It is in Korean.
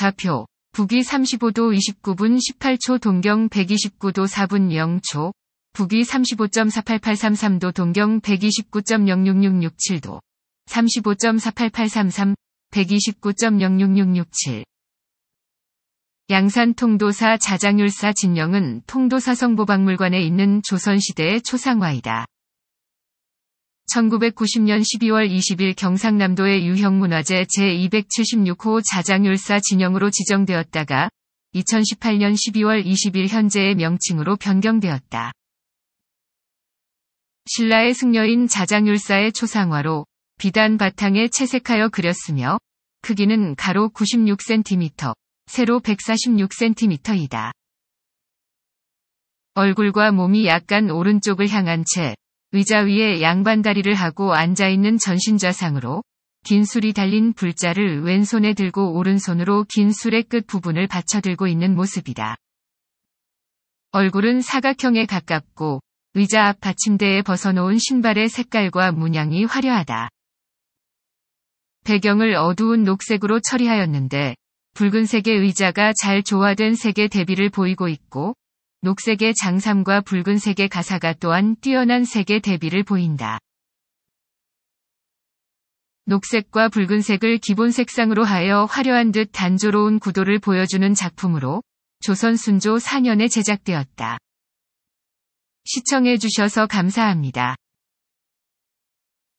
좌표, 북위 35도 29분 18초 동경 129도 4분 0초, 북위 35.48833도 동경 129.06667도, 35.48833, 129.06667. 양산 통도사 자장율사 진영은 통도사성보박물관에 있는 조선시대의 초상화이다. 1990년 12월 20일 경상남도의 유형문화재 제276호 자장율사 진영으로 지정되었다가 2018년 12월 20일 현재의 명칭으로 변경되었다. 신라의 승려인 자장율사의 초상화로 비단 바탕에 채색하여 그렸으며 크기는 가로 96cm, 세로 146cm이다. 얼굴과 몸이 약간 오른쪽을 향한 채 의자 위에 양반 다리를 하고 앉아있는 전신좌상으로 긴 술이 달린 불자를 왼손에 들고 오른손으로 긴 술의 끝 부분을 받쳐들고 있는 모습이다. 얼굴은 사각형에 가깝고 의자 앞 받침대에 벗어놓은 신발의 색깔과 문양이 화려하다. 배경을 어두운 녹색으로 처리하였는데 붉은색의 의자가 잘 조화된 색의 대비를 보이고 있고 녹색의 장삼과 붉은색의 가사가 또한 뛰어난 색의 대비를 보인다. 녹색과 붉은색을 기본 색상으로 하여 화려한 듯 단조로운 구도를 보여주는 작품으로 조선 순조 4년에 제작되었다. 시청해주셔서 감사합니다.